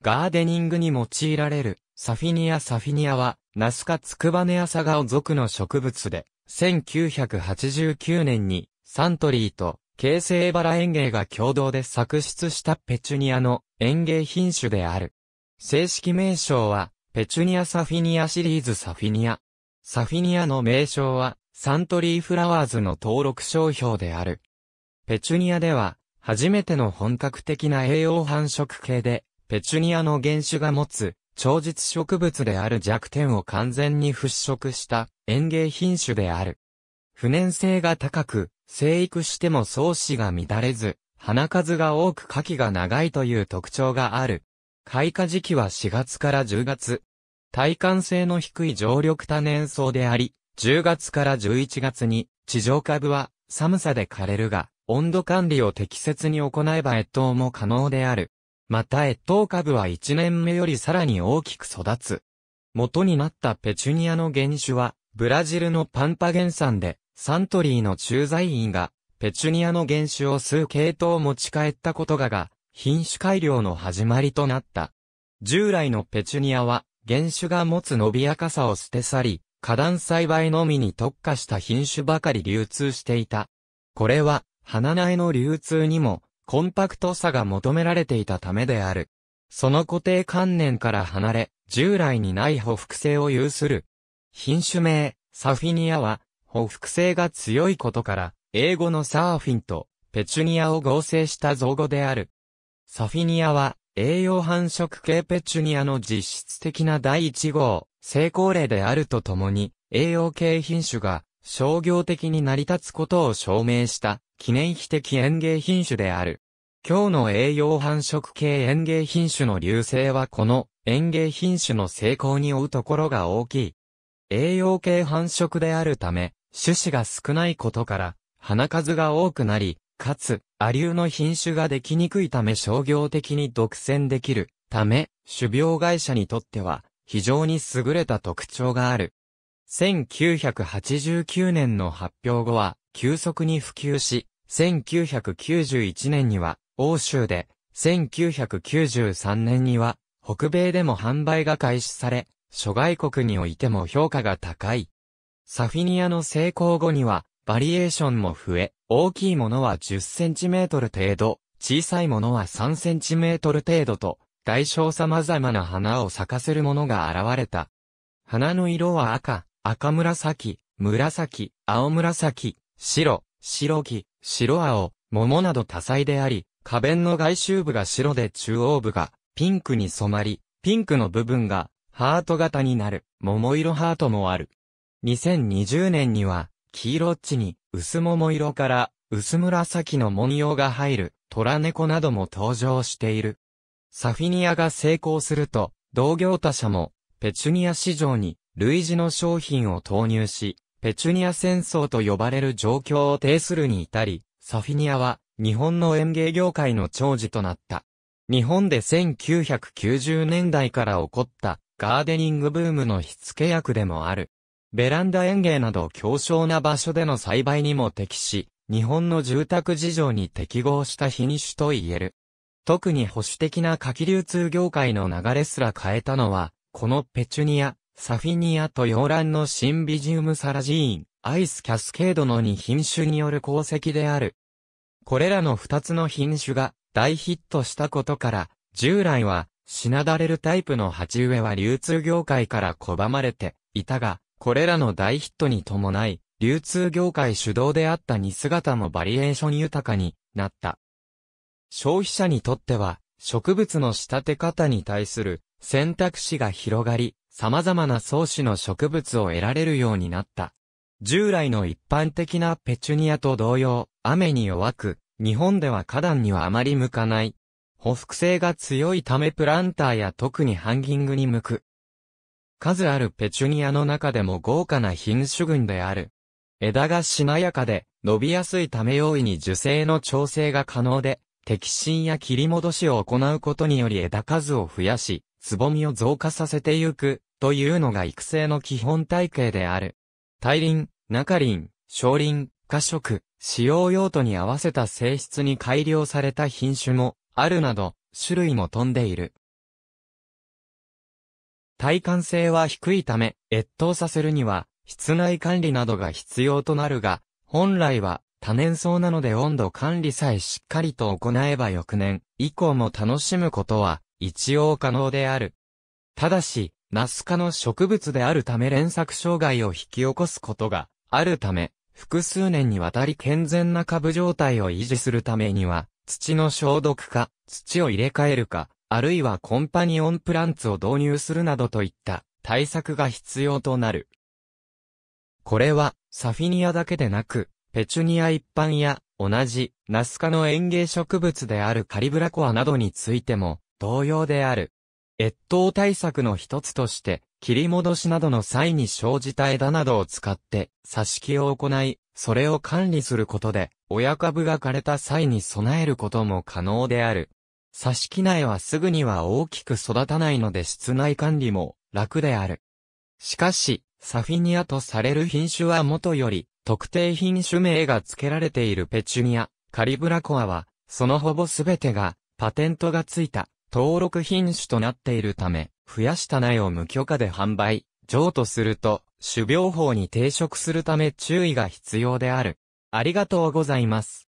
ガーデニングに用いられる、サフィニア・サフィニアは、ナスカ・ツクバネアサガオ属の植物で、1989年に、サントリーと、京成バラ園芸が共同で作出したペチュニアの園芸品種である。正式名称は、ペチュニア・サフィニアシリーズサフィニア。サフィニアの名称は、サントリーフラワーズの登録商標である。ペチュニアでは、初めての本格的な栄養繁殖系で、ペチュニアの原種が持つ、超実植物である弱点を完全に払拭した園芸品種である。不燃性が高く、生育しても草子が乱れず、花数が多く花期が長いという特徴がある。開花時期は4月から10月。耐寒性の低い常緑多年草であり、10月から11月に地上株は寒さで枯れるが、温度管理を適切に行えば越冬も可能である。また越冬株は1年目よりさらに大きく育つ。元になったペチュニアの原種は、ブラジルのパンパ原産で、サントリーの駐在員が、ペチュニアの原種を数系統を持ち帰ったことがが、品種改良の始まりとなった。従来のペチュニアは、原種が持つ伸びやかさを捨て去り、花壇栽培のみに特化した品種ばかり流通していた。これは、花苗の流通にも、コンパクトさが求められていたためである。その固定観念から離れ、従来にない補複性を有する。品種名、サフィニアは、補複性が強いことから、英語のサーフィンとペチュニアを合成した造語である。サフィニアは、栄養繁殖系ペチュニアの実質的な第1号、成功例であるとともに、栄養系品種が商業的に成り立つことを証明した記念碑的園芸品種である。今日の栄養繁殖系園芸品種の流星はこの園芸品種の成功に追うところが大きい。栄養系繁殖であるため、種子が少ないことから、花数が多くなり、かつ、亜流の品種ができにくいため商業的に独占できるため、種苗会社にとっては、非常に優れた特徴がある。1989年の発表後は、急速に普及し、1991年には欧州で、1993年には北米でも販売が開始され、諸外国においても評価が高い。サフィニアの成功後には、バリエーションも増え、大きいものは10センチメートル程度、小さいものは3センチメートル程度と、大小様々な花を咲かせるものが現れた。花の色は赤、赤紫、紫、青紫、白、白木、白青、桃など多彩であり、花弁の外周部が白で中央部がピンクに染まり、ピンクの部分がハート型になる桃色ハートもある。2020年には黄色っちに薄桃色から薄紫の文様が入る虎猫なども登場している。サフィニアが成功すると同業他社もペチュニア市場に類似の商品を投入し、ペチュニア戦争と呼ばれる状況を呈するに至り、サフィニアは日本の園芸業界の長寿となった。日本で1990年代から起こったガーデニングブームの火付け役でもある。ベランダ園芸など強小な場所での栽培にも適し、日本の住宅事情に適合した品種と言える。特に保守的な下記流通業界の流れすら変えたのは、このペチュニア、サフィニアと洋蘭のシンビジウムサラジーン、アイスキャスケードの2品種による功績である。これらの2つの品種が大ヒットしたことから、従来は、しなだれるタイプの鉢植えは流通業界から拒まれていたが、これらの大ヒットに伴い、流通業界主導であった似姿もバリエーション豊かになった。消費者にとっては、植物の仕立て方に対する選択肢が広がり、様々な草始の植物を得られるようになった。従来の一般的なペチュニアと同様、雨に弱く、日本では花壇にはあまり向かない。補服性が強いためプランターや特にハンギングに向く。数あるペチュニアの中でも豪華な品種群である。枝がしなやかで、伸びやすいため容易に樹勢の調整が可能で、摘心や切り戻しを行うことにより枝数を増やし、つぼみを増加させてゆく、というのが育成の基本体系である。大輪、中輪、小輪、花色、使用用途に合わせた性質に改良された品種も、あるなど、種類も飛んでいる。耐寒性は低いため、越冬させるには、室内管理などが必要となるが、本来は、多年草なので温度管理さえしっかりと行えば翌年以降も楽しむことは一応可能である。ただし、ナス科の植物であるため連作障害を引き起こすことがあるため、複数年にわたり健全な株状態を維持するためには、土の消毒か、土を入れ替えるか、あるいはコンパニオンプランツを導入するなどといった対策が必要となる。これは、サフィニアだけでなく、ペチュニア一般や、同じ、ナス科の園芸植物であるカリブラコアなどについても、同様である。越冬対策の一つとして、切り戻しなどの際に生じた枝などを使って、挿し木を行い、それを管理することで、親株が枯れた際に備えることも可能である。挿し木苗はすぐには大きく育たないので室内管理も楽である。しかし、サフィニアとされる品種は元より、特定品種名が付けられているペチュニア、カリブラコアは、そのほぼすべてが、パテントがついた登録品種となっているため、増やした苗を無許可で販売、譲渡すると、種苗法に抵触するため注意が必要である。ありがとうございます。